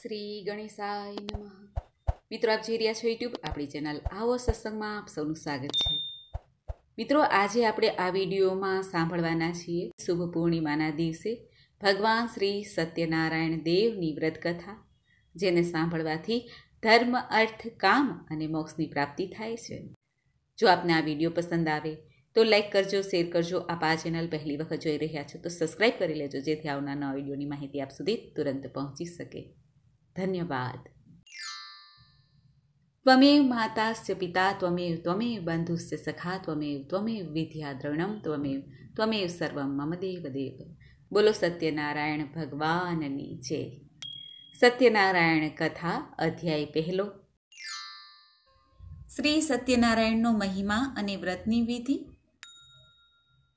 શ્રી ગણેશાય નમઃ મિત્રો આપ જોઈ રહ્યા છો યુટ્યુબ આપણી ચેનલ આવો સત્સંગમાં આપ સૌનું સ્વાગત છે મિત્રો આજે આપણે આ વિડીયોમાં સાંભળવાના છીએ શુભ પૂર્ણિમાના દિવસે ભગવાન શ્રી સત્યનારાયણ દેવની કથા જેને સાંભળવાથી ધર્મ અર્થ કામ અને મોક્ષની પ્રાપ્તિ થાય છે જો આપને આ વિડીયો પસંદ આવે તો લાઇક કરજો શેર કરજો આપ આ ચેનલ પહેલી વખત જોઈ રહ્યા છો તો સબસ્ક્રાઈબ કરી લેજો જેથી આવનાર વિડીયોની માહિતી આપ સુધી તુરંત પહોંચી શકે ધન્યવાદ ત્વમેવ માતાસ્ય પિતા ત્વમેવ ત્વમેવ બંધુસ્ય સખા ત્વમેવ ત્વમેવ વિદ્યાદ્રણમ ત્વમેવ ત્વમેવ સર્વમ મમ દેવ દેવ બોલો સત્યનારાયણ ભગવાનની જય સત્યનારાયણ કથા અધ્યાય પહેલો શ્રી સત્યનારાયણનો મહિમા અને વ્રતની વિધિ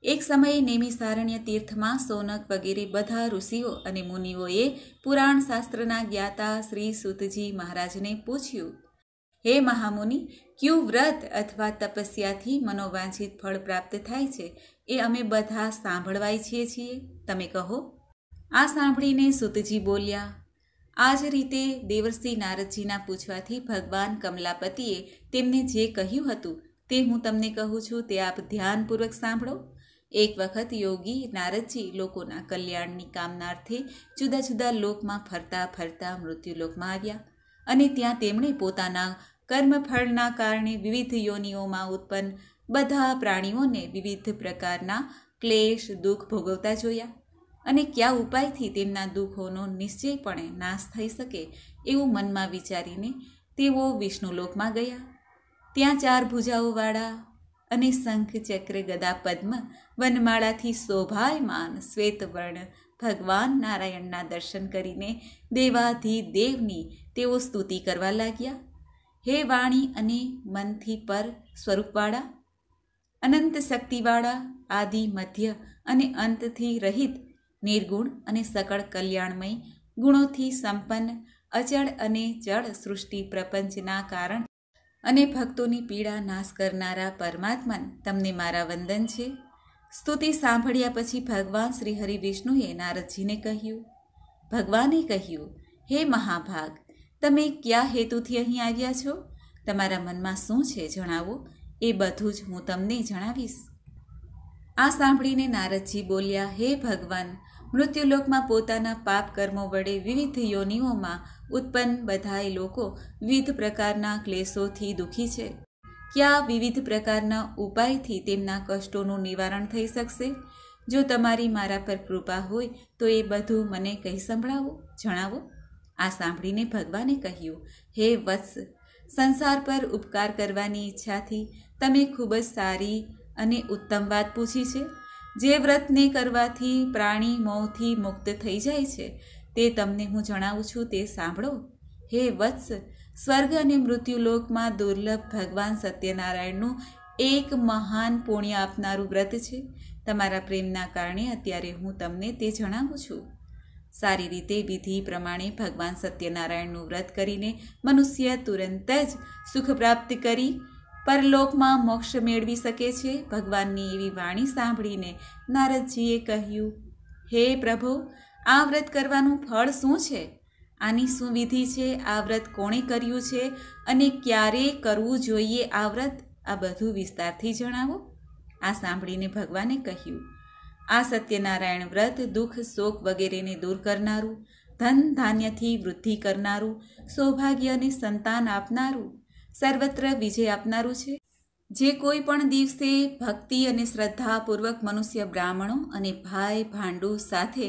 એક સમયે નેમિસારણ્ય તીર્થમાં સોનક વગેરે બધા ઋષિઓ અને મુનિઓએ પુરાણ શાસ્ત્રના જ્ઞાતા શ્રી સુતજી મહારાજને પૂછ્યું હે મહામુનિ ક્યુ વ્રત અથવા તપસ્યાથી મનોવાંછિત ફળ પ્રાપ્ત થાય છે એ અમે બધા સાંભળવા ઈચ્છીએ છીએ તમે કહો આ સાંભળીને સુતજી બોલ્યા આ જ રીતે દેવર્ષિ નારદજીના પૂછવાથી ભગવાન કમલાપતિએ તેમને જે કહ્યું હતું તે હું તમને કહું છું તે આપ ધ્યાનપૂર્વક સાંભળો એક વખત યોગી નારદજી લોકોના કલ્યાણની કામનાર્થે જુદા જુદા લોકમાં ફરતા ફરતા મૃત્યુલોકમાં આવ્યા અને ત્યાં તેમણે પોતાના કર્મફળના કારણે વિવિધ યોનિઓમાં ઉત્પન્ન બધા પ્રાણીઓને વિવિધ પ્રકારના ક્લેશ દુઃખ ભોગવતા જોયા અને કયા ઉપાયથી તેમના દુઃખોનો નિશ્ચયપણે નાશ થઈ શકે એવું મનમાં વિચારીને તેઓ વિષ્ણુલોકમાં ગયા ત્યાં ચાર ભુજાઓવાળા અને શંખ ચક્ર ગદા પદ્મ વનમાળાથી શોભાયમાન શ્વેતવર્ણ ભગવાન નારાયણના દર્શન કરીને દેવાધી દેવની તેઓ સ્તુતિ કરવા લાગ્યા હે વાણી અને મનથી પર સ્વરૂપવાળા અનંત શક્તિવાળા આદિ મધ્ય અને અંતથી રહિત નિર્ગુણ અને સકળ કલ્યાણમય ગુણોથી સંપન્ન અચળ અને જળ સૃષ્ટિ પ્રપંચના કારણ અને ભક્તોની પીડા નાશ કરનારા પરમાત્માન તમને મારા વંદન છે સ્તુતિ સાંભળ્યા પછી ભગવાન શ્રી હરિ વિષ્ણુએ નારદજીને કહ્યું ભગવાને કહ્યું હે મહાભાગ તમે કયા હેતુથી અહીં આવ્યા છો તમારા મનમાં શું છે જણાવો એ બધું જ હું તમને જણાવીશ આ સાંભળીને નારદજી બોલ્યા હે ભગવાન મૃત્યુલોકમાં પોતાના પાપ કર્મો વડે વિવિધ યોનિઓમાં ઉત્પન્ન બધાય લોકો વિવિધ પ્રકારના ક્લેશોથી દુઃખી છે ક્યાં વિવિધ પ્રકારના ઉપાયથી તેમના કષ્ટોનું નિવારણ થઈ શકશે જો તમારી મારા પર કૃપા હોય તો એ બધું મને કહી સંભળાવો જણાવો આ સાંભળીને ભગવાને કહ્યું હે વત્સ સંસાર પર ઉપકાર કરવાની ઈચ્છાથી તમે ખૂબ જ સારી અને ઉત્તમ વાત પૂછી છે જે વ્રતને કરવાથી પ્રાણી મોંથી મુક્ત થઈ જાય છે તે તમને હું જણાવું છું તે સાંભળો હે વત્સ સ્વર્ગ અને મૃત્યુલોકમાં દુર્લભ ભગવાન સત્યનારાયણનું એક મહાન પુણ્ય આપનારું વ્રત છે તમારા પ્રેમના કારણે અત્યારે હું તમને તે જણાવું છું સારી રીતે વિધિ પ્રમાણે ભગવાન સત્યનારાયણનું વ્રત કરીને મનુષ્ય તુરંત જ સુખ પ્રાપ્ત કરી પરલોકમાં મોક્ષ મેળવી શકે છે ભગવાનની એવી વાણી સાંભળીને નારદજીએ કહ્યું હે પ્રભુ આ વ્રત કરવાનું ફળ શું છે આની શું વિધિ છે આ વ્રત કોણે કર્યું છે અને ક્યારે કરવું જોઈએ આ વ્રત આ બધું વિસ્તારથી જણાવો આ સાંભળીને ભગવાને કહ્યું આ સત્યનારાયણ વ્રત દુઃખ શોક વગેરેને દૂર કરનારું ધન ધાન્યથી વૃદ્ધિ કરનારું સૌભાગ્ય અને સંતાન આપનારું સર્વત્ર વિજય આપનારું છે જે કોઈ પણ દિવસે ભક્તિ અને શ્રદ્ધાપૂર્વક મનુષ્ય બ્રાહ્મણો અને ભાઈ ભાંડુ સાથે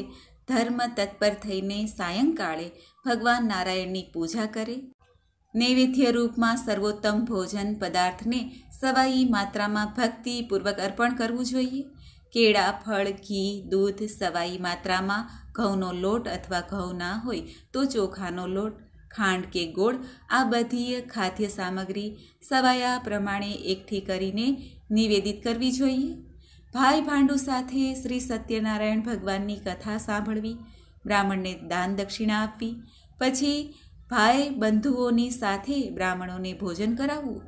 ધર્મ તત્પર થઈને સાયંકાળે ભગવાન નારાયણની પૂજા કરે નૈવેદ્ય રૂપમાં સર્વોત્તમ ભોજન પદાર્થને સવાઈ માત્રામાં ભક્તિપૂર્વક અર્પણ કરવું જોઈએ કેળા ફળ ઘી દૂધ સવાઈ માત્રામાં ઘઉંનો લોટ અથવા ઘઉં ના હોય તો ચોખાનો લોટ ખાંડ કે ગોળ આ બધી ખાદ્ય સામગ્રી સવાયા પ્રમાણે એકઠી કરીને નિવેદિત કરવી જોઈએ ભાઈ ભાંડુ સાથે શ્રી સત્યનારાયણ ભગવાનની કથા સાંભળવી બ્રાહ્મણને દાન દક્ષિણા આપવી પછી ભાઈ બંધુઓની સાથે બ્રાહ્મણોને ભોજન કરાવવું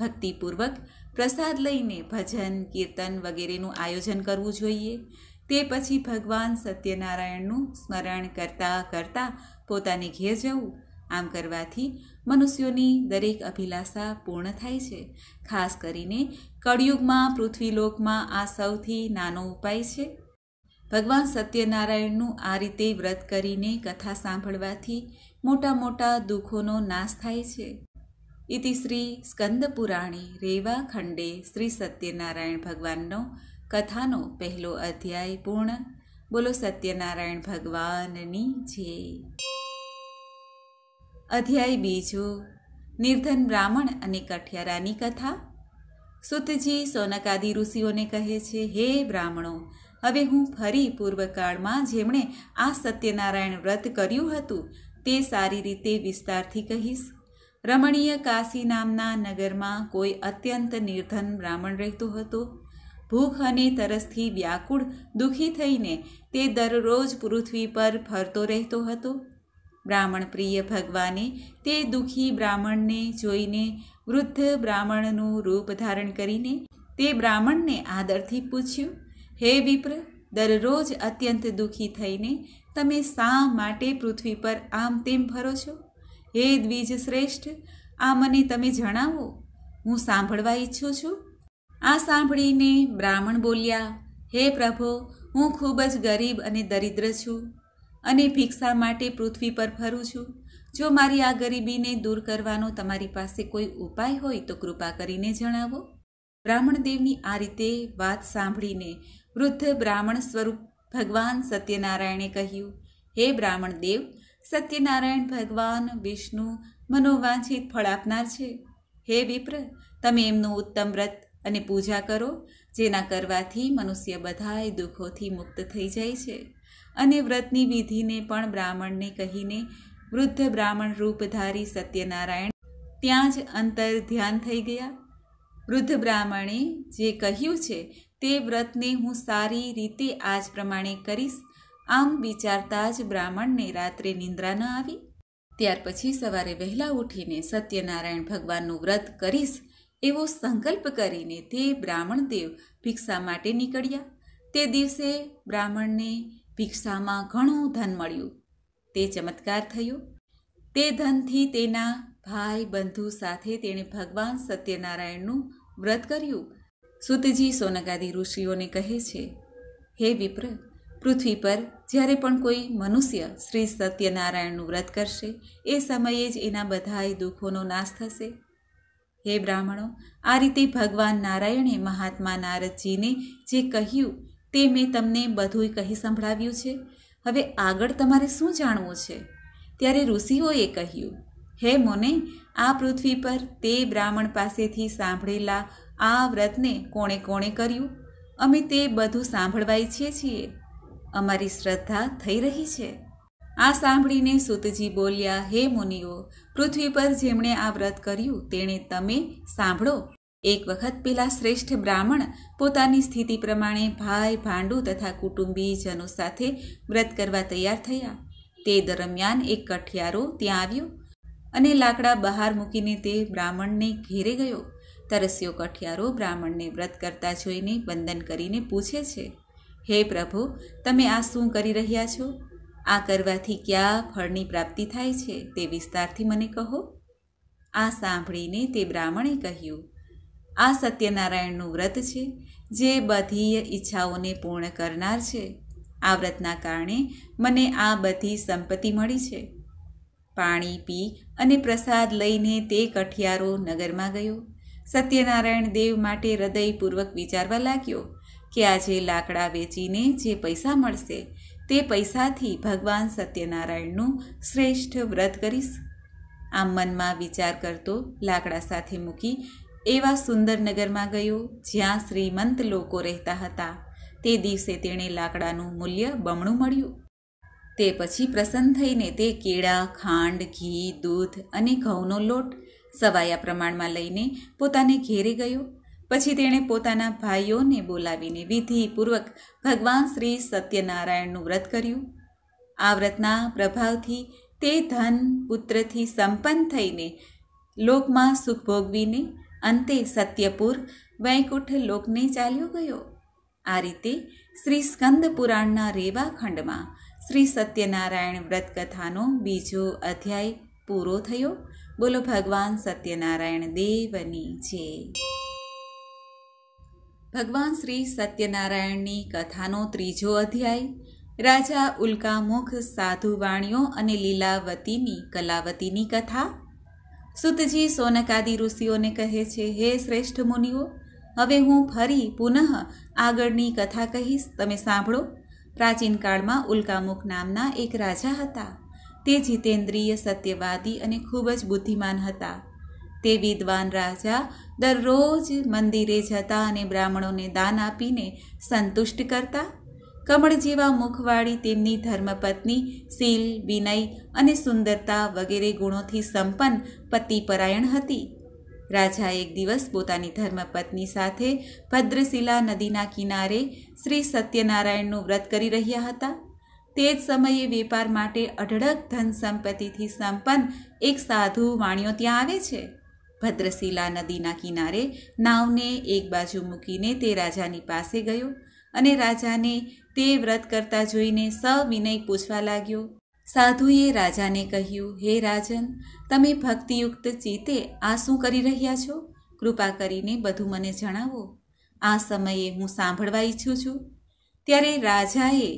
ભક્તિપૂર્વક પ્રસાદ લઈને ભજન કીર્તન વગેરેનું આયોજન કરવું જોઈએ તે પછી ભગવાન સત્યનારાયણનું સ્મરણ કરતાં કરતાં પોતાને ઘેર જવું આમ કરવાથી મનુષ્યોની દરેક અભિલાષા પૂર્ણ થાય છે ખાસ કરીને કળિયુગમાં પૃથ્વીલોકમાં આ સૌથી નાનો ઉપાય છે ભગવાન સત્યનારાયણનું આ રીતે વ્રત કરીને કથા સાંભળવાથી મોટા મોટા દુઃખોનો નાશ થાય છે ઇતિ શ્રી સ્કંદપુરાણી રેવા ખંડે શ્રી સત્યનારાયણ ભગવાનનો કથાનો પહેલો અધ્યાય પૂર્ણ બોલો સત્યનારાયણ ભગવાનની જય અધ્યાય બીજું નિર્ધન બ્રાહ્મણ અને કઠિયારાની કથા સુતજી સોનકાદિ ઋષિઓને કહે છે હે બ્રાહ્મણો હવે હું ફરી પૂર્વકાળમાં જેમણે આ સત્યનારાયણ વ્રત કર્યું હતું તે સારી રીતે વિસ્તારથી કહીશ રમણીય કાશી નામના નગરમાં કોઈ અત્યંત નિર્ધન બ્રાહ્મણ રહેતો હતો ભૂખ અને તરસથી વ્યાકુળ દુઃખી થઈને તે દરરોજ પૃથ્વી પર ફરતો રહેતો હતો બ્રાહ્મણ પ્રિય ભગવાને તે દુઃખી બ્રાહ્મણને જોઈને વૃદ્ધ બ્રાહ્મણનું રૂપ ધારણ કરીને તે બ્રાહ્મણને આદરથી પૂછ્યું હે વિપ્ર દરરોજ અત્યંત દુઃખી થઈને તમે શા માટે પૃથ્વી પર આમ તેમ ફરો છો હે દ્વિજ શ્રેષ્ઠ આ મને તમે જણાવો હું સાંભળવા ઈચ્છું છું આ સાંભળીને બ્રાહ્મણ બોલ્યા હે પ્રભો હું ખૂબ જ ગરીબ અને દરિદ્ર છું અને ભિક્ષા માટે પૃથ્વી પર ફરું છું જો મારી આ ગરીબીને દૂર કરવાનો તમારી પાસે કોઈ ઉપાય હોય તો કૃપા કરીને જણાવો બ્રાહ્મણદેવની આ રીતે વાત સાંભળીને વૃદ્ધ બ્રાહ્મણ સ્વરૂપ ભગવાન સત્યનારાયણે કહ્યું હે બ્રાહ્મણ દેવ સત્યનારાયણ ભગવાન વિષ્ણુ મનોવાંછિત ફળ આપનાર છે હે વિપ્ર તમે એમનું ઉત્તમ વ્રત અને પૂજા કરો જેના કરવાથી મનુષ્ય બધાય દુઃખોથી મુક્ત થઈ જાય છે અને વ્રતની વિધિને પણ બ્રાહ્મણને કહીને વૃદ્ધ બ્રાહ્મણ રૂપધારી સત્યનારાયણ ત્યાં જ અંતર ધ્યાન થઈ ગયા વૃદ્ધ બ્રાહ્મણે જે કહ્યું છે તે વ્રતને હું સારી રીતે આજ પ્રમાણે કરીશ આમ વિચારતા જ બ્રાહ્મણને રાત્રે નિંદ્રા ન આવી ત્યાર પછી સવારે વહેલા ઉઠીને સત્યનારાયણ ભગવાનનું વ્રત કરીશ એવો સંકલ્પ કરીને તે બ્રાહ્મણ દેવ ભિક્ષા માટે નીકળ્યા તે દિવસે બ્રાહ્મણને ભિક્ષામાં ઘણું ધન મળ્યું તે ચમત્કાર થયો તે ધનથી તેના ભાઈ બંધુ સાથે તેણે ભગવાન સત્યનારાયણનું વ્રત કર્યું સુતજી સોનગાદી ઋષિઓને કહે છે હે વિપ્ર પૃથ્વી પર જ્યારે પણ કોઈ મનુષ્ય શ્રી સત્યનારાયણનું વ્રત કરશે એ સમયે જ એના બધાય દુઃખોનો નાશ થશે હે બ્રાહ્મણો આ રીતે ભગવાન નારાયણે મહાત્મા નારદજીને જે કહ્યું તે મેં તમને બધું કહી સંભળાવ્યું છે હવે આગળ તમારે શું જાણવું છે ત્યારે ઋષિઓએ કહ્યું હે મોને આ પૃથ્વી પર તે બ્રાહ્મણ પાસેથી સાંભળેલા આ વ્રતને કોણે કોણે કર્યું અમે તે બધું સાંભળવા ઈચ્છીએ છીએ અમારી શ્રદ્ધા થઈ રહી છે આ સાંભળીને સુતજી બોલ્યા હે મુનિઓ પૃથ્વી પર જેમણે આ વ્રત કર્યું તેણે તમે સાંભળો એક વખત પેલા શ્રેષ્ઠ બ્રાહ્મણ પોતાની સ્થિતિ પ્રમાણે ભાઈ ભાંડુ તથા કુટુંબીજનો સાથે વ્રત કરવા તૈયાર થયા તે દરમિયાન એક કઠિયારો ત્યાં આવ્યો અને લાકડા બહાર મૂકીને તે બ્રાહ્મણને ઘેરે ગયો તરસ્યો કઠિયારો બ્રાહ્મણને વ્રત કરતા જોઈને વંદન કરીને પૂછે છે હે પ્રભુ તમે આ શું કરી રહ્યા છો આ કરવાથી ક્યાં ફળની પ્રાપ્તિ થાય છે તે વિસ્તારથી મને કહો આ સાંભળીને તે બ્રાહ્મણે કહ્યું આ સત્યનારાયણનું વ્રત છે જે બધી ઈચ્છાઓને પૂર્ણ કરનાર છે આ વ્રતના કારણે મને આ બધી સંપત્તિ મળી છે પાણી પી અને પ્રસાદ લઈને તે કઠિયારો નગરમાં ગયો સત્યનારાયણ દેવ માટે હૃદયપૂર્વક વિચારવા લાગ્યો કે આજે લાકડા વેચીને જે પૈસા મળશે તે પૈસાથી ભગવાન સત્યનારાયણનું શ્રેષ્ઠ વ્રત કરીશ આમ મનમાં વિચાર કરતો લાકડા સાથે મૂકી એવા સુંદરનગરમાં નગરમાં ગયો જ્યાં શ્રીમંત લોકો રહેતા હતા તે દિવસે તેણે લાકડાનું મૂલ્ય બમણું મળ્યું તે પછી પ્રસન્ન થઈને તે કેળા ખાંડ ઘી દૂધ અને ઘઉંનો લોટ સવાયા પ્રમાણમાં લઈને પોતાને ઘેરે ગયો પછી તેણે પોતાના ભાઈઓને બોલાવીને વિધિપૂર્વક ભગવાન શ્રી સત્યનારાયણનું વ્રત કર્યું આ વ્રતના પ્રભાવથી તે ધન પુત્રથી સંપન્ન થઈને લોકમાં સુખ ભોગવીને અંતે સત્યપુર વૈકુંઠ લોકને ચાલ્યો ગયો આ રીતે શ્રી સ્કંદ પુરાણના રેવા ખંડમાં શ્રી સત્યનારાયણ વ્રતકથાનો બીજો અધ્યાય પૂરો થયો બોલો ભગવાન સત્યનારાયણ દેવની જે ભગવાન શ્રી સત્યનારાયણની કથાનો ત્રીજો અધ્યાય રાજા ઉલ્કામુખ સાધુવાણીઓ અને લીલાવતીની કલાવતીની કથા સુતજી સોનકાદી ઋષિઓને કહે છે હે શ્રેષ્ઠ મુનિઓ હવે હું ફરી પુનઃ આગળની કથા કહીશ તમે સાંભળો પ્રાચીન કાળમાં ઉલ્કામુખ નામના એક રાજા હતા તે જીતેન્દ્રિય સત્યવાદી અને ખૂબ જ બુદ્ધિમાન હતા તે વિદ્વાન રાજા દરરોજ મંદિરે જતા અને બ્રાહ્મણોને દાન આપીને સંતુષ્ટ કરતા કમળ જેવા મુખવાળી તેમની ધર્મપત્ની શીલ વિનય અને સુંદરતા વગેરે ગુણોથી સંપન્ન પતિપરાયણ હતી રાજા એક દિવસ પોતાની ધર્મપત્ની સાથે ભદ્રશિલા નદીના કિનારે શ્રી સત્યનારાયણનું વ્રત કરી રહ્યા હતા તે જ સમયે વેપાર માટે અઢળક ધન સંપત્તિથી સંપન્ન એક સાધુ વાણિયો ત્યાં આવે છે ભદ્રશિલા નદીના કિનારે નાવને એક બાજુ મૂકીને તે રાજાની પાસે ગયો અને રાજાને તે વ્રત કરતા જોઈને સવિનય પૂછવા લાગ્યો સાધુએ રાજાને કહ્યું હે રાજન તમે ભક્તિયુક્ત ચિત્તે આ શું કરી રહ્યા છો કૃપા કરીને બધું મને જણાવો આ સમયે હું સાંભળવા ઈચ્છું છું ત્યારે રાજાએ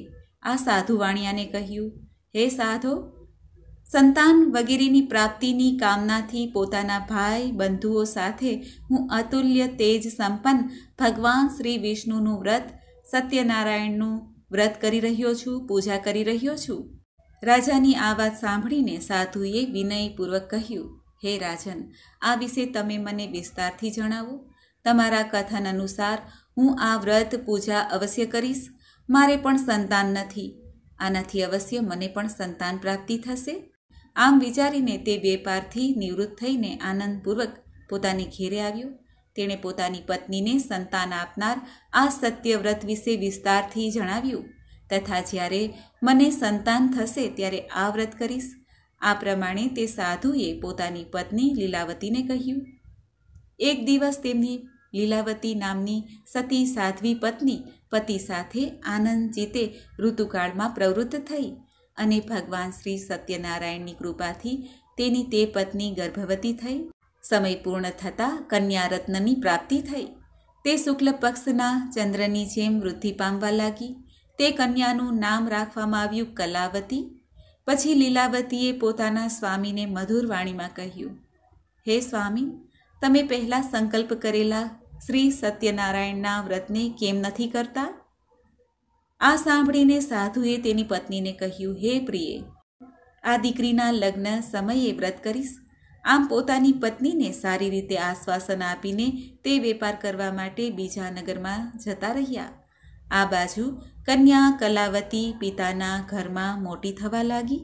આ સાધુ વાણિયાને કહ્યું હે સાધો સંતાન વગેરેની પ્રાપ્તિની કામનાથી પોતાના ભાઈ બંધુઓ સાથે હું અતુલ્ય તેજ સંપન્ન ભગવાન શ્રી વિષ્ણુનું વ્રત સત્યનારાયણનું વ્રત કરી રહ્યો છું પૂજા કરી રહ્યો છું રાજાની આ વાત સાંભળીને સાધુએ વિનયપૂર્વક કહ્યું હે રાજન આ વિશે તમે મને વિસ્તારથી જણાવો તમારા કથન અનુસાર હું આ વ્રત પૂજા અવશ્ય કરીશ મારે પણ સંતાન નથી આનાથી અવશ્ય મને પણ સંતાન પ્રાપ્તિ થશે આમ વિચારીને તે વેપારથી નિવૃત્ત થઈને આનંદપૂર્વક પોતાને ઘેરે આવ્યો તેણે પોતાની પત્નીને સંતાન આપનાર આ સત્યવ્રત વિશે વિસ્તારથી જણાવ્યું તથા જ્યારે મને સંતાન થશે ત્યારે આ વ્રત કરીશ આ પ્રમાણે તે સાધુએ પોતાની પત્ની લીલાવતીને કહ્યું એક દિવસ તેમની લીલાવતી નામની સતી સાધ્વી પત્ની પતિ સાથે આનંદ જીતે ઋતુકાળમાં પ્રવૃત્ત થઈ અને ભગવાન શ્રી સત્યનારાયણની કૃપાથી તેની તે પત્ની ગર્ભવતી થઈ સમય પૂર્ણ થતાં કન્યા રત્નની પ્રાપ્તિ થઈ તે શુક્લ પક્ષના ચંદ્રની જેમ વૃદ્ધિ પામવા લાગી તે કન્યાનું નામ રાખવામાં આવ્યું કલાવતી પછી લીલાવતીએ પોતાના સ્વામીને મધુર વાણીમાં કહ્યું હે સ્વામી તમે પહેલાં સંકલ્પ કરેલા શ્રી સત્યનારાયણના વ્રતને કેમ નથી કરતા આ સાંભળીને સાધુએ તેની પત્નીને કહ્યું હે પ્રિય આ દીકરીના લગ્ન સમયે વ્રત કરીશ આમ પોતાની પત્નીને સારી રીતે આશ્વાસન આપીને તે વેપાર કરવા માટે બીજા નગરમાં જતા રહ્યા આ બાજુ કન્યા કલાવતી પિતાના ઘરમાં મોટી થવા લાગી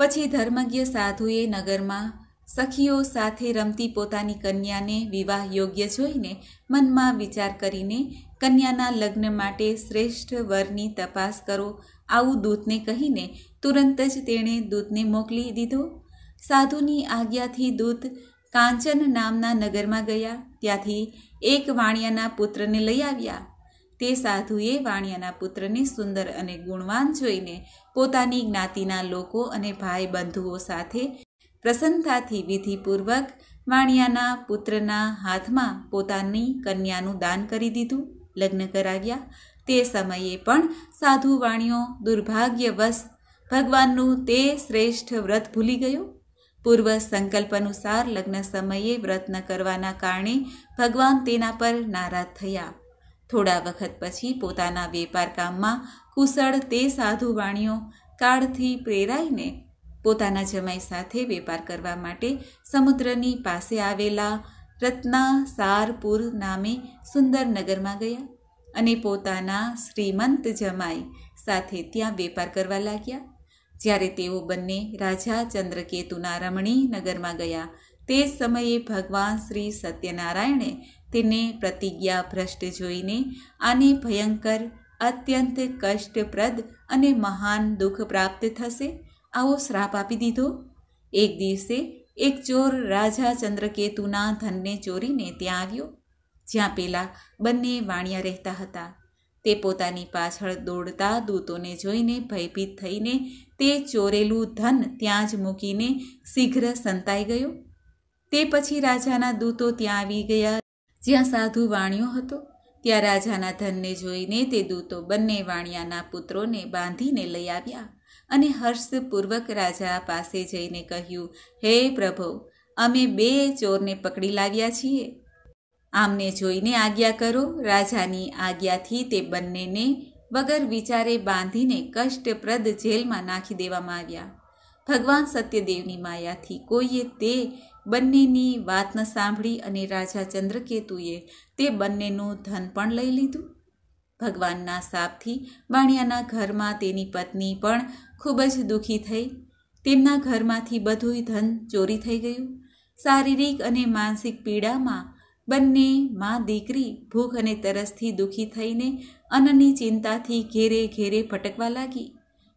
પછી ધર્મજ્ઞ સાધુએ નગરમાં સખીઓ સાથે રમતી પોતાની કન્યાને વિવાહ યોગ્ય જોઈને મનમાં વિચાર કરીને કન્યાના લગ્ન માટે શ્રેષ્ઠ વરની તપાસ કરો આવું દૂતને કહીને તુરંત જ તેણે દૂતને મોકલી દીધો સાધુની આજ્ઞાથી દૂત કાંચન નામના નગરમાં ગયા ત્યાંથી એક વાણિયાના પુત્રને લઈ આવ્યા તે સાધુએ વાણિયાના પુત્રને સુંદર અને ગુણવાન જોઈને પોતાની જ્ઞાતિના લોકો અને ભાઈ બંધુઓ સાથે પ્રસન્નતાથી વિધિપૂર્વક વાણિયાના પુત્રના હાથમાં પોતાની કન્યાનું દાન કરી દીધું લગ્ન કરાવ્યા તે સમયે પણ સાધુ વાણીઓ દુર્ભાગ્યવશ ભગવાનનું તે શ્રેષ્ઠ વ્રત ભૂલી ગયું પૂર્વ સંકલ્પ અનુસાર લગ્ન સમયે વ્રત ન કરવાના કારણે ભગવાન તેના પર નારાજ થયા થોડા વખત પછી પોતાના વેપાર કામમાં કુશળ તે સાધુ વાણીઓ કાળથી પ્રેરાઈને પોતાના જમાઈ સાથે વેપાર કરવા માટે સમુદ્રની પાસે આવેલા રત્નાસારપુર નામે સુંદર નગરમાં ગયા અને પોતાના શ્રીમંત જમાઈ સાથે ત્યાં વેપાર કરવા લાગ્યા જ્યારે તેઓ બંને રાજા ચંદ્રકેતુના રમણી નગરમાં ગયા તે સમયે ભગવાન શ્રી સત્યનારાયણે તેને પ્રતિજ્ઞા ભ્રષ્ટ જોઈને આને ભયંકર અત્યંત કષ્ટપ્રદ અને મહાન દુઃખ પ્રાપ્ત થશે આવો શ્રાપ આપી દીધો એક દિવસે એક ચોર રાજા ચંદ્રકેતુના ધનને ચોરીને ત્યાં આવ્યો જ્યાં પેલા બંને વાણિયા રહેતા હતા તે પોતાની પાછળ દોડતા દૂતોને જોઈને ભયભીત થઈને તે ચોરેલું ધન ત્યાં જ મૂકીને શીઘ્ર સંતાઈ ગયો તે પછી રાજાના દૂતો ત્યાં આવી ગયા જ્યાં સાધુ વાણ્યો હતો ત્યાં રાજાના ધનને જોઈને તે દૂતો બંને વાણિયાના પુત્રોને બાંધીને લઈ આવ્યા અને હર્ષપૂર્વક રાજા પાસે જઈને કહ્યું હે પ્રભો અમે બે ચોરને પકડી લાવ્યા છીએ આમને જોઈને આજ્ઞા કરો રાજાની આજ્ઞાથી તે બંનેને વગર વિચારે બાંધીને કષ્ટપ્રદ જેલમાં નાખી દેવામાં આવ્યા ભગવાન સત્યદેવની માયાથી કોઈએ તે બંનેની વાત ન સાંભળી અને રાજા ચંદ્રકેતુએ તે બંનેનું ધન પણ લઈ લીધું ભગવાનના શાપથી વાણિયાના ઘરમાં તેની પત્ની પણ ખૂબ જ દુઃખી થઈ તેમના ઘરમાંથી બધું ધન ચોરી થઈ ગયું શારીરિક અને માનસિક પીડામાં બંને મા દીકરી ભૂખ અને તરસથી દુઃખી થઈને અનની ચિંતાથી ઘેરે ઘેરે ભટકવા લાગી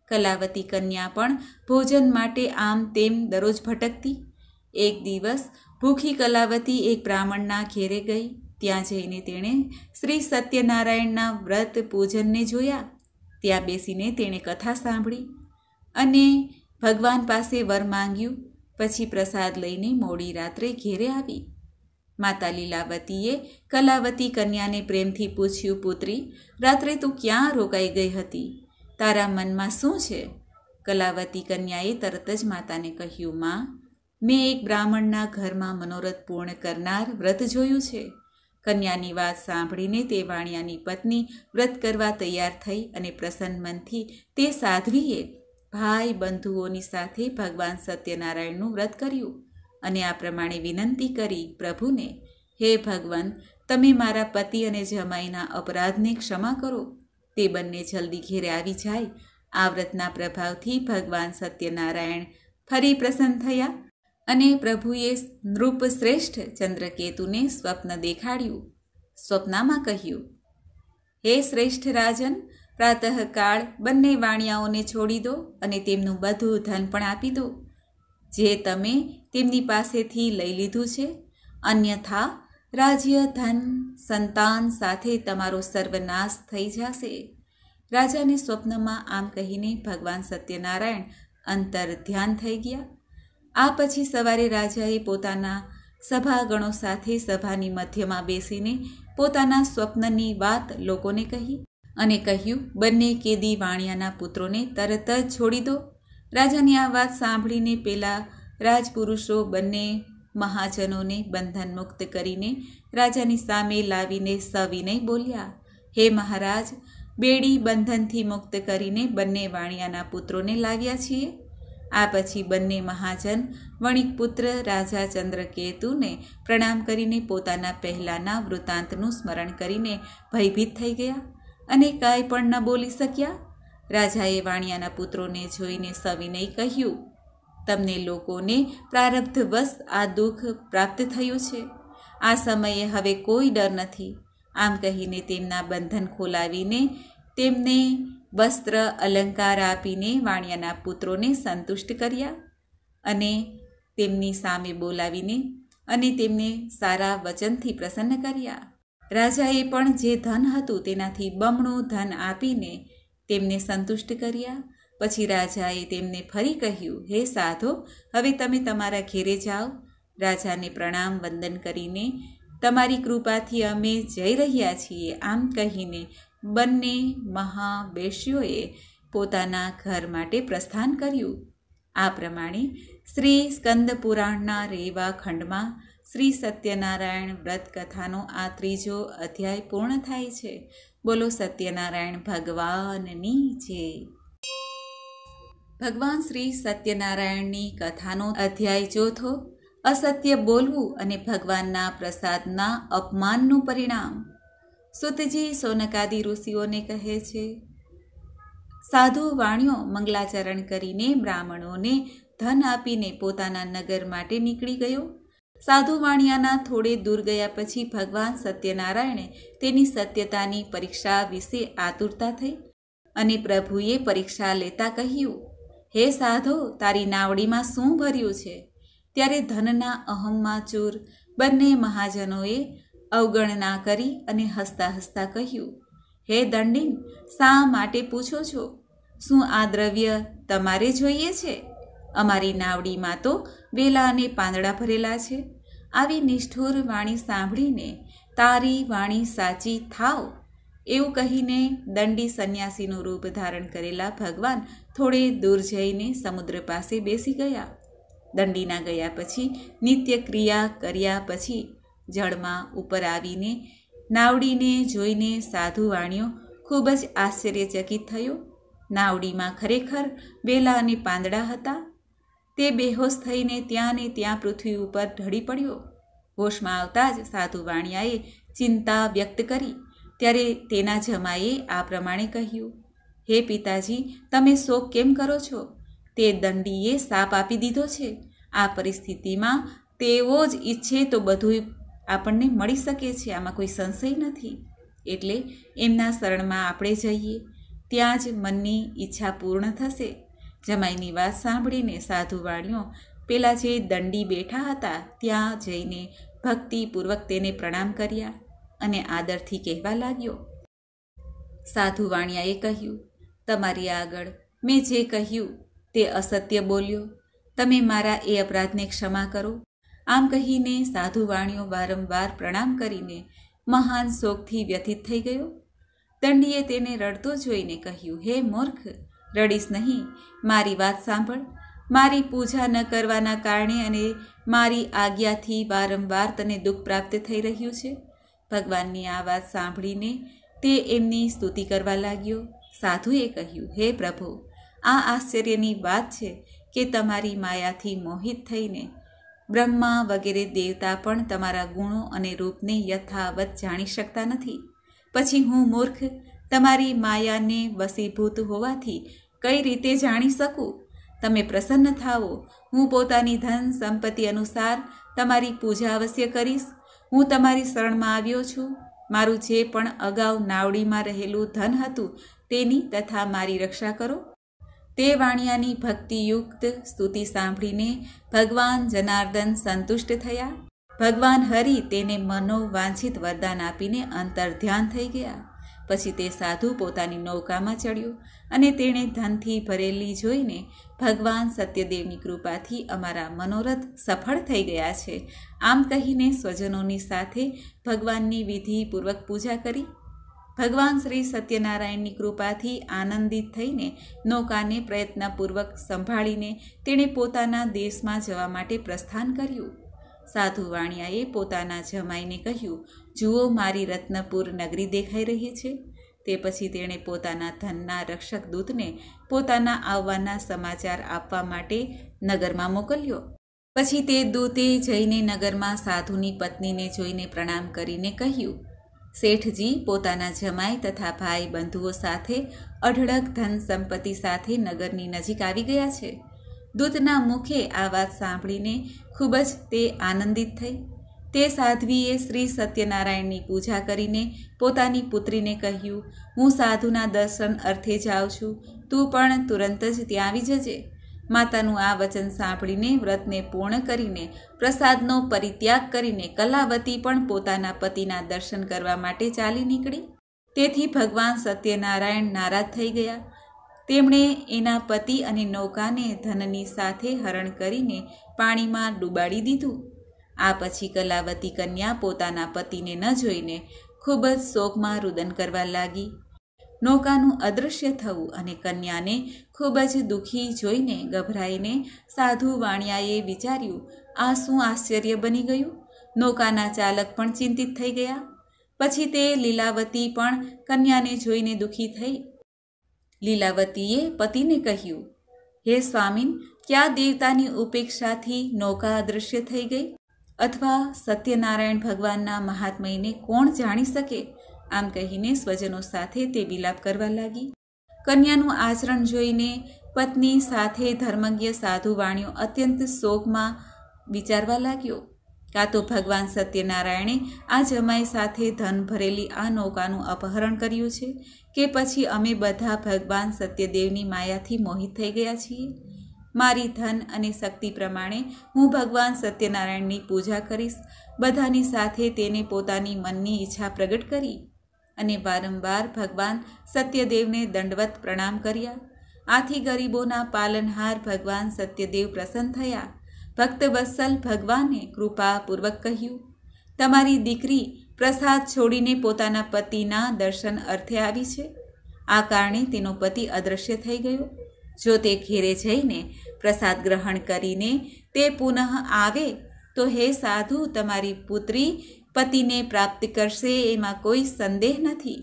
કલાવતી કન્યા પણ ભોજન માટે આમ તેમ દરરોજ ભટકતી એક દિવસ ભૂખી કલાવતી એક બ્રાહ્મણના ઘેરે ગઈ ત્યાં જઈને તેણે શ્રી સત્યનારાયણના વ્રત પૂજનને જોયા ત્યાં બેસીને તેણે કથા સાંભળી અને ભગવાન પાસે વર માંગ્યું પછી પ્રસાદ લઈને મોડી રાત્રે ઘેરે આવી માતા લીલાવતીએ કલાવતી કન્યાને પ્રેમથી પૂછ્યું પુત્રી રાત્રે તું ક્યાં રોકાઈ ગઈ હતી તારા મનમાં શું છે કલાવતી કન્યાએ તરત જ માતાને કહ્યું માં મેં એક બ્રાહ્મણના ઘરમાં મનોરથ પૂર્ણ કરનાર વ્રત જોયું છે કન્યાની વાત સાંભળીને તે વાણિયાની પત્ની વ્રત કરવા તૈયાર થઈ અને પ્રસન્ન મનથી તે સાધ્વીએ ભાઈ બંધુઓની સાથે ભગવાન સત્યનારાયણનું વ્રત કર્યું અને આ પ્રમાણે વિનંતી કરી પ્રભુને હે ભગવાન તમે મારા પતિ અને જમાઈના અપરાધને ક્ષમા કરો તે બંને જલ્દી ઘેરે આવી જાય આ વ્રતના પ્રભાવથી ભગવાન સત્યનારાયણ ફરી પ્રસન્ન થયા અને પ્રભુએ નૃપ શ્રેષ્ઠ ચંદ્રકેતુને સ્વપ્ન દેખાડ્યું સ્વપ્નામાં કહ્યું હે શ્રેષ્ઠ રાજન પ્રાતઃકાળ બંને વાણિયાઓને છોડી દો અને તેમનું બધું ધન પણ આપી દો જે તમે તેમની પાસેથી લઈ લીધું છે અન્યથા રાજ્ય ધન સંતાન સાથે તમારો સર્વનાશ થઈ જશે રાજાને સ્વપ્નમાં આમ કહીને ભગવાન સત્યનારાયણ અંતર ધ્યાન થઈ ગયા આ પછી સવારે રાજાએ પોતાના સભાગણો સાથે સભાની મધ્યમાં બેસીને પોતાના સ્વપ્નની વાત લોકોને કહી અને કહ્યું બંને કેદી વાણિયાના પુત્રોને તરત જ છોડી દો રાજાની આ વાત સાંભળીને પેલા રાજપુરુષો બંને મહાજનોને બંધન મુક્ત કરીને રાજાની સામે લાવીને સવિને બોલ્યા હે મહારાજ બેડી બંધનથી મુક્ત કરીને બંને વાણિયાના પુત્રોને લાવ્યા છીએ આ પછી બંને મહાજન વણિક પુત્ર રાજા ચંદ્રકેતુને પ્રણામ કરીને પોતાના પહેલાંના વૃતાંતનું સ્મરણ કરીને ભયભીત થઈ ગયા અને કાંઈ પણ ન બોલી શક્યા રાજાએ વાણિયાના પુત્રોને જોઈને સવિનય કહ્યું તમને લોકોને પ્રારબ્ધવશ આ દુઃખ પ્રાપ્ત થયું છે આ સમયે હવે કોઈ ડર નથી આમ કહીને તેમના બંધન ખોલાવીને તેમને વસ્ત્ર અલંકાર આપીને વાણિયાના પુત્રોને સંતુષ્ટ કર્યા અને તેમની સામે બોલાવીને અને તેમને સારા વચનથી પ્રસન્ન કર્યા રાજાએ પણ જે ધન હતું તેનાથી બમણું ધન આપીને તેમને સંતુષ્ટ કર્યા પછી રાજાએ તેમને ફરી કહ્યું હે સાધો હવે તમે તમારા ઘેરે જાઓ રાજાને પ્રણામ વંદન કરીને તમારી કૃપાથી અમે જઈ રહ્યા છીએ આમ કહીને બંને મહાવેશ્યોએ પોતાના ઘર માટે પ્રસ્થાન કર્યું આ પ્રમાણે શ્રી સ્કંદ પુરાણના રેવા ખંડમાં શ્રી સત્યનારાયણ વ્રત કથાનો આ ત્રીજો અધ્યાય પૂર્ણ થાય છે બોલો સત્યનારાયણ ભગવાનની જય ભગવાન શ્રી સત્યનારાયણની કથાનો અધ્યાય ચોથો અસત્ય બોલવું અને ભગવાનના પ્રસાદના અપમાનનું પરિણામ સુતજી સોનકાદી ઋષિઓને કહે છે સાધુ વાણીઓ મંગલાચરણ કરીને બ્રાહ્મણોને ધન આપીને પોતાના નગર માટે નીકળી ગયો સાધુ વાણિયાના થોડે દૂર ગયા પછી ભગવાન સત્યનારાયણે તેની સત્યતાની પરીક્ષા વિશે આતુરતા થઈ અને પ્રભુએ પરીક્ષા લેતા કહ્યું હે સાધો તારી નાવડીમાં શું ભર્યું છે ત્યારે ધનના અહમમાં ચૂર બંને મહાજનોએ અવગણના કરી અને હસતા હસતા કહ્યું હે દંડિન શા માટે પૂછો છો શું આ દ્રવ્ય તમારે જોઈએ છે અમારી નાવડીમાં તો વેલા અને પાંદડા ભરેલા છે આવી નિષ્ઠુર વાણી સાંભળીને તારી વાણી સાચી થાવ એવું કહીને દંડી સંન્યાસીનું રૂપ ધારણ કરેલા ભગવાન થોડે દૂર જઈને સમુદ્ર પાસે બેસી ગયા દંડીના ગયા પછી નિત્ય ક્રિયા કર્યા પછી જળમાં ઉપર આવીને નાવડીને જોઈને સાધુ વાણીઓ ખૂબ જ આશ્ચર્યચકિત થયો નાવડીમાં ખરેખર બેલા અને પાંદડા હતા તે બેહોશ થઈને ત્યાં ને ત્યાં પૃથ્વી ઉપર ઢળી પડ્યો હોશમાં આવતા જ સાધુ વાણિયાએ ચિંતા વ્યક્ત કરી ત્યારે તેના જમાએ આ પ્રમાણે કહ્યું હે પિતાજી તમે શોક કેમ કરો છો તે દંડીએ સાપ આપી દીધો છે આ પરિસ્થિતિમાં તેઓ જ ઈચ્છે તો બધું આપણને મળી શકે છે આમાં કોઈ સંશય નથી એટલે એમના શરણમાં આપણે જઈએ ત્યાં જ મનની ઈચ્છા પૂર્ણ થશે જમાઈની વાત સાંભળીને સાધુવાણીઓ પેલા જે દંડી બેઠા હતા ત્યાં જઈને ભક્તિપૂર્વક તેને પ્રણામ કર્યા અને આદરથી કહેવા લાગ્યો સાધુવાણિયાએ કહ્યું તમારી આગળ મેં જે કહ્યું તે અસત્ય બોલ્યો તમે મારા એ અપરાધને ક્ષમા કરો આમ કહીને સાધુવાણીઓ વારંવાર પ્રણામ કરીને મહાન શોકથી વ્યથિત થઈ ગયો દંડીએ તેને રડતો જોઈને કહ્યું હે મૂર્ખ રડીશ નહીં મારી વાત સાંભળ મારી પૂજા ન કરવાના કારણે અને મારી આજ્ઞાથી વારંવાર તને દુઃખ પ્રાપ્ત થઈ રહ્યું છે ભગવાનની આ વાત સાંભળીને તે એમની સ્તુતિ કરવા લાગ્યો સાધુએ કહ્યું હે પ્રભુ આ આશ્ચર્યની વાત છે કે તમારી માયાથી મોહિત થઈને બ્રહ્મા વગેરે દેવતા પણ તમારા ગુણો અને રૂપને યથાવત જાણી શકતા નથી પછી હું મૂર્ખ તમારી માયાને વસીભૂત હોવાથી કઈ રીતે જાણી શકું તમે પ્રસન્ન થાઓ હું પોતાની ધન સંપત્તિ અનુસાર તમારી પૂજા અવશ્ય કરીશ હું તમારી શરણમાં આવ્યો છું મારું જે પણ અગાઉ નાવડીમાં રહેલું ધન હતું તેની તથા મારી રક્ષા કરો તે વાણિયાની ભક્તિયુક્ત સ્તુતિ સાંભળીને ભગવાન જનાર્દન સંતુષ્ટ થયા ભગવાન હરિ તેને મનોવાંછિત વરદાન આપીને અંતર ધ્યાન થઈ ગયા પછી તે સાધુ પોતાની નૌકામાં ચડ્યો અને તેણે ધનથી ભરેલી જોઈને ભગવાન સત્યદેવની કૃપાથી અમારા મનોરથ સફળ થઈ ગયા છે આમ કહીને સ્વજનોની સાથે ભગવાનની વિધિપૂર્વક પૂજા કરી ભગવાન શ્રી સત્યનારાયણની કૃપાથી આનંદિત થઈને નૌકાને પ્રયત્નપૂર્વક સંભાળીને તેણે પોતાના દેશમાં જવા માટે પ્રસ્થાન કર્યું સાધુ વાણિયાએ પોતાના જમાઈને કહ્યું જુઓ મારી રત્નપુર નગરી દેખાઈ રહી છે તે પછી તેણે પોતાના ધનના રક્ષક દૂતને પોતાના આવવાના સમાચાર આપવા માટે નગરમાં મોકલ્યો પછી તે દૂતે જઈને નગરમાં સાધુની પત્નીને જોઈને પ્રણામ કરીને કહ્યું શેઠજી પોતાના જમાઈ તથા ભાઈ બંધુઓ સાથે અઢળક ધન સંપત્તિ સાથે નગરની નજીક આવી ગયા છે દૂતના મુખે આ વાત સાંભળીને ખૂબ જ તે આનંદિત થઈ તે સાધ્વીએ શ્રી સત્યનારાયણની પૂજા કરીને પોતાની પુત્રીને કહ્યું હું સાધુના દર્શન અર્થે જાઉં છું તું પણ તુરંત જ ત્યાં આવી જજે માતાનું આ વચન સાંભળીને વ્રતને પૂર્ણ કરીને પ્રસાદનો પરિત્યાગ કરીને કલાવતી પણ પોતાના પતિના દર્શન કરવા માટે ચાલી નીકળી તેથી ભગવાન સત્યનારાયણ નારાજ થઈ ગયા તેમણે એના પતિ અને નૌકાને ધનની સાથે હરણ કરીને પાણીમાં ડૂબાડી દીધું આ પછી કલાવતી કન્યા પોતાના પતિને ન જોઈને ખૂબ જ શોકમાં રુદન કરવા લાગી નૌકાનું અદૃશ્ય થવું અને કન્યાને ખૂબ જ દુઃખી જોઈને ગભરાઈને સાધુ વાણિયાએ વિચાર્યું આ શું આશ્ચર્ય બની ગયું નૌકાના ચાલક પણ ચિંતિત થઈ ગયા પછી તે લીલાવતી પણ કન્યાને જોઈને દુઃખી થઈ લીલાવતીએ પતિને કહ્યું હે સ્વામીન ક્યાં દેવતાની ઉપેક્ષાથી નૌકા અદૃશ્ય થઈ ગઈ અથવા સત્યનારાયણ ભગવાનના મહાત્મયને કોણ જાણી શકે આમ કહીને સ્વજનો સાથે તે વિલાપ કરવા લાગી કન્યાનું આચરણ જોઈને પત્ની સાથે ધર્મજ્ઞ સાધુ વાણીઓ અત્યંત શોકમાં વિચારવા લાગ્યો કાં તો ભગવાન સત્યનારાયણે આ જમાઈ સાથે ધન ભરેલી આ નૌકાનું અપહરણ કર્યું છે કે પછી અમે બધા ભગવાન સત્યદેવની માયાથી મોહિત થઈ ગયા છીએ મારી ધન અને શક્તિ પ્રમાણે હું ભગવાન સત્યનારાયણની પૂજા કરીશ બધાની સાથે તેને પોતાની મનની ઈચ્છા પ્રગટ કરી અને વારંવાર ભગવાન સત્યદેવને દંડવત પ્રણામ કર્યા આથી ગરીબોના પાલનહાર ભગવાન સત્યદેવ પ્રસન્ન થયા ભક્તવત્સલ ભગવાને કૃપાપૂર્વક કહ્યું તમારી દીકરી પ્રસાદ છોડીને પોતાના પતિના દર્શન અર્થે આવી છે આ કારણે તેનો પતિ અદૃશ્ય થઈ ગયો જો તે ઘેરે જઈને પ્રસાદ ગ્રહણ કરીને તે પુનઃ આવે તો હે સાધુ તમારી પુત્રી પતિને પ્રાપ્ત કરશે એમાં કોઈ સંદેહ નથી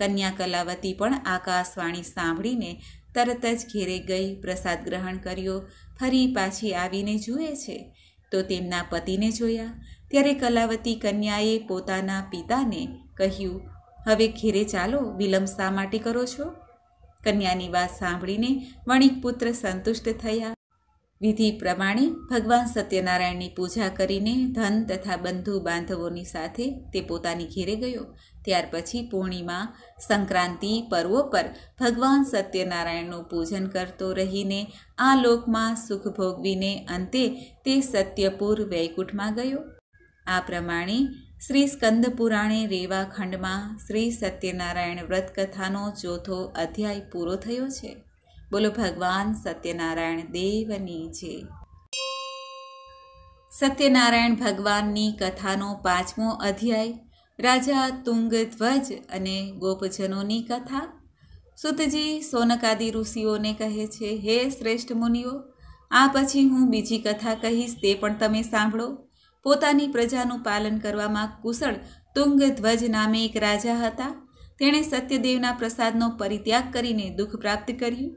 કન્યા કલાવતી પણ આકાશવાણી સાંભળીને તરત જ ઘેરે ગઈ પ્રસાદ ગ્રહણ કર્યો ફરી પાછી આવીને જુએ છે તો તેમના પતિને જોયા ત્યારે કલાવતી કન્યાએ પોતાના પિતાને કહ્યું હવે ઘેરે ચાલો વિલંબ શા માટે કરો છો કન્યાની વાત સાંભળીને વણિક પુત્ર સંતુષ્ટ થયા વિધિ પ્રમાણે ભગવાન સત્યનારાયણની પૂજા કરીને ધન તથા બંધુ બાંધવોની સાથે તે પોતાની ઘેરે ગયો ત્યાર પછી પૂર્ણિમા સંક્રાંતિ પર્વો પર ભગવાન સત્યનારાયણનું પૂજન કરતો રહીને આ લોકમાં સુખ ભોગવીને અંતે તે સત્યપુર વૈકુંઠમાં ગયો આ પ્રમાણે શ્રી સ્કંદ પુરાણે રેવા ખંડમાં શ્રી સત્યનારાયણ વ્રત કથાનો ચોથો અધ્યાય પૂરો થયો છે બોલો ભગવાન સત્યનારાયણ દેવની જે સત્યનારાયણ ભગવાનની કથાનો પાંચમો અધ્યાય રાજા તુંગધ્વજ અને ગોપજનોની કથા સુતજી સોનકાદી ઋષિઓને કહે છે હે શ્રેષ્ઠ મુનિઓ આ પછી હું બીજી કથા કહીશ તે પણ તમે સાંભળો પોતાની પ્રજાનું પાલન કરવામાં કુશળ તુંગધ્વજ નામે એક રાજા હતા તેણે સત્યદેવના પ્રસાદનો પરિત્યાગ કરીને દુઃખ પ્રાપ્ત કર્યું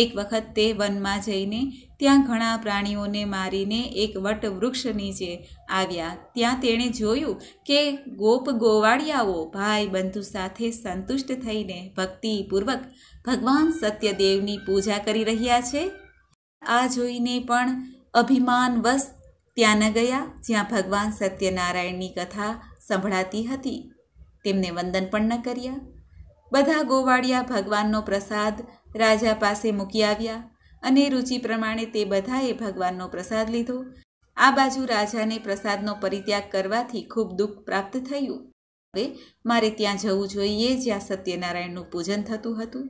એક વખત તે વનમાં જઈને ત્યાં ઘણા પ્રાણીઓને મારીને એક વટ વૃક્ષ નીચે આવ્યા ત્યાં તેણે જોયું કે ગોપ ગોવાળિયાઓ ભાઈ બંધુ સાથે સંતુષ્ટ થઈને ભક્તિપૂર્વક ભગવાન સત્યદેવની પૂજા કરી રહ્યા છે આ જોઈને પણ અભિમાનવશ ત્યાંના ગયા જ્યાં ભગવાન સત્યનારાયણની કથા સંભળાતી હતી તેમને વંદન પણ ન કર્યા બધા ગોવાળિયા ભગવાનનો પ્રસાદ રાજા પાસે મૂકી આવ્યા અને રુચિ પ્રમાણે તે બધાએ ભગવાનનો પ્રસાદ લીધો આ બાજુ રાજાને પ્રસાદનો પરિત્યાગ કરવાથી ખૂબ દુઃખ પ્રાપ્ત થયું હવે મારે ત્યાં જવું જોઈએ જ્યાં સત્યનારાયણનું પૂજન થતું હતું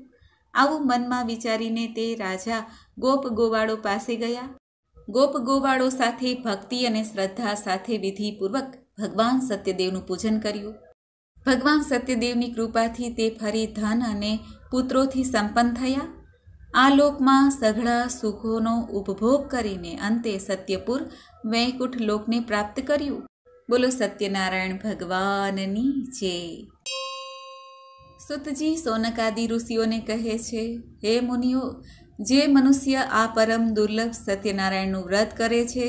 આવું મનમાં વિચારીને તે રાજા ગોપ ગોવાળો પાસે ગયા ગોપ ગોવાળો સાથે ભક્તિ અને શ્રદ્ધા સાથે વિધિપૂર્વક ભગવાન સત્યદેવનું પૂજન કર્યું ભગવાન સત્યદેવની કૃપાથી તે ફરી ધન અને પુત્રોથી સંપન્ન થયા આ લોકમાં સઘળા સુખોનો ઉપભોગ કરીને અંતે સત્યપુર વૈકુંઠ લોકને પ્રાપ્ત કર્યું બોલો સત્યનારાયણ ભગવાનની જય સુતજી સોનકાદી ઋષિઓને કહે છે હે મુનિઓ જે મનુષ્ય આ પરમ દુર્લભ સત્યનારાયણનું વ્રત કરે છે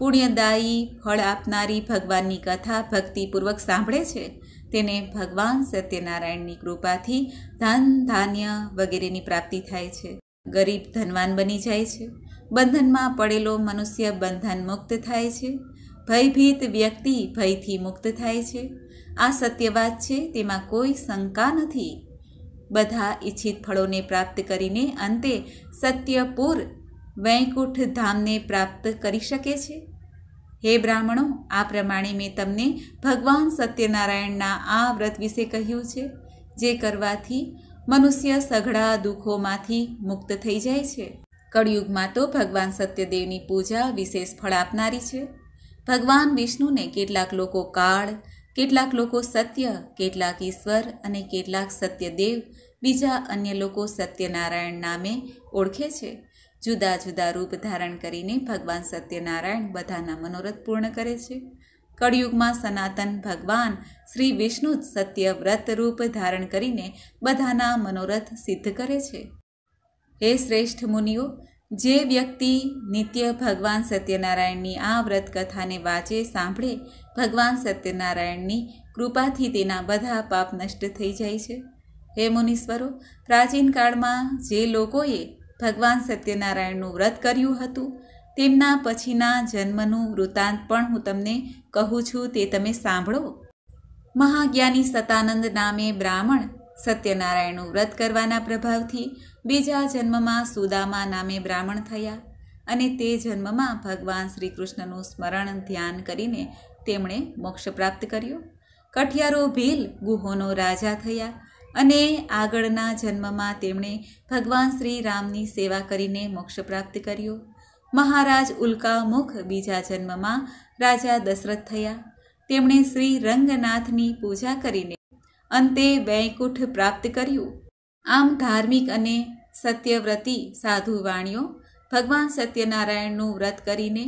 પુણ્યદાયી ફળ આપનારી ભગવાનની કથા ભક્તિપૂર્વક સાંભળે છે તેને ભગવાન સત્યનારાયણની કૃપાથી ધન ધાન્ય વગેરેની પ્રાપ્તિ થાય છે ગરીબ ધનવાન બની જાય છે બંધનમાં પડેલો મનુષ્ય બંધન મુક્ત થાય છે ભયભીત વ્યક્તિ ભયથી મુક્ત થાય છે આ સત્ય છે તેમાં કોઈ શંકા નથી બધા ઈચ્છિત ફળોને પ્રાપ્ત કરીને અંતે સત્યપુર વૈકુંઠ ધામને પ્રાપ્ત કરી શકે છે હે બ્રાહ્મણો આ પ્રમાણે મેં તમને ભગવાન સત્યનારાયણના આ વ્રત વિશે કહ્યું છે જે કરવાથી મનુષ્ય સઘળા દુઃખોમાંથી મુક્ત થઈ જાય છે કળિયુગમાં તો ભગવાન સત્યદેવની પૂજા વિશેષ ફળ આપનારી છે ભગવાન વિષ્ણુને કેટલાક લોકો કાળ કેટલાક લોકો સત્ય કેટલાક ઈશ્વર અને કેટલાક સત્યદેવ બીજા અન્ય લોકો સત્યનારાયણ નામે ઓળખે છે જુદા જુદા રૂપ ધારણ કરીને ભગવાન સત્યનારાયણ બધાના મનોરથ પૂર્ણ કરે છે કળિયુગમાં સનાતન ભગવાન શ્રી વિષ્ણુ જ સત્ય વ્રત રૂપ ધારણ કરીને બધાના મનોરથ સિદ્ધ કરે છે હે શ્રેષ્ઠ મુનિઓ જે વ્યક્તિ નિત્ય ભગવાન સત્યનારાયણની આ વ્રત કથાને વાંચે સાંભળે ભગવાન સત્યનારાયણની કૃપાથી તેના બધા પાપ નષ્ટ થઈ જાય છે હે મુનીશ્વરો પ્રાચીન કાળમાં જે લોકોએ ભગવાન સત્યનારાયણનું વ્રત કર્યું હતું તેમના પછીના જન્મનું વૃત્તાંત પણ હું તમને કહું છું તે તમે સાંભળો મહાજ્ઞાની સતાનંદ નામે બ્રાહ્મણ સત્યનારાયણનું વ્રત કરવાના પ્રભાવથી બીજા જન્મમાં સુદામા નામે બ્રાહ્મણ થયા અને તે જન્મમાં ભગવાન શ્રી કૃષ્ણનું સ્મરણ ધ્યાન કરીને તેમણે મોક્ષ પ્રાપ્ત કર્યો કઠિયારો ભીલ ગુહોનો રાજા થયા અને આગળના જન્મમાં તેમણે ભગવાન શ્રી રામની સેવા કરીને મોક્ષ પ્રાપ્ત કર્યો મહારાજ ઉલ્કામુખ બીજા જન્મમાં રાજા દશરથ થયા તેમણે શ્રી રંગનાથની પૂજા કરીને અંતે વૈકુંઠ પ્રાપ્ત કર્યું આમ ધાર્મિક અને સત્યવ્રતી સાધુ વાણીઓ ભગવાન સત્યનારાયણનું વ્રત કરીને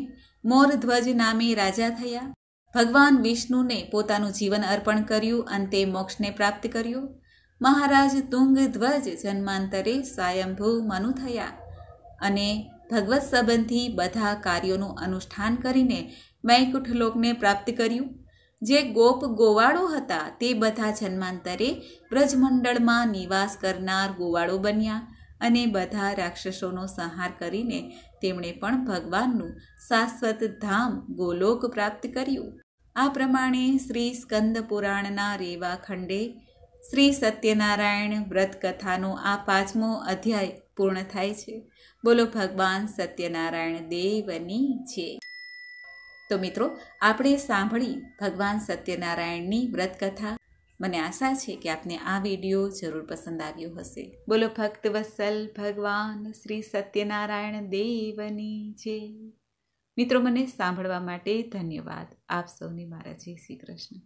મોરધ્વજ નામે રાજા થયા ભગવાન વિષ્ણુને પોતાનું જીવન અર્પણ કર્યું અંતે મોક્ષને પ્રાપ્ત કર્યું મહારાજ તુંગધ્વજ જન્માંતરે સ્વયંભૂ મનુ થયા અને ભગવત સંબંધી બધા કાર્યોનું અનુષ્ઠાન કરીને લોકને પ્રાપ્ત કર્યું જે ગોપ ગોવાળો હતા તે બધા જન્માંતરે બ્રજમંડળમાં નિવાસ કરનાર ગોવાળો બન્યા અને બધા રાક્ષસોનો સંહાર કરીને તેમણે પણ ભગવાનનું શાશ્વત ધામ ગોલોક પ્રાપ્ત કર્યું આ પ્રમાણે શ્રી સ્કંદ પુરાણના રેવા ખંડે શ્રી સત્યનારાયણ વ્રત કથાનો આ પાંચમો અધ્યાય પૂર્ણ થાય છે બોલો ભગવાન સત્યનારાયણ દેવની છે તો મિત્રો આપણે સાંભળી ભગવાન સત્યનારાયણની વ્રતકથા મને આશા છે કે આપને આ વિડીયો જરૂર પસંદ આવ્યો હશે બોલો ભક્ત વત્સલ ભગવાન શ્રી સત્યનારાયણ દેવની જે મિત્રો મને સાંભળવા માટે ધન્યવાદ આપ સૌને મારા જય શ્રી કૃષ્ણ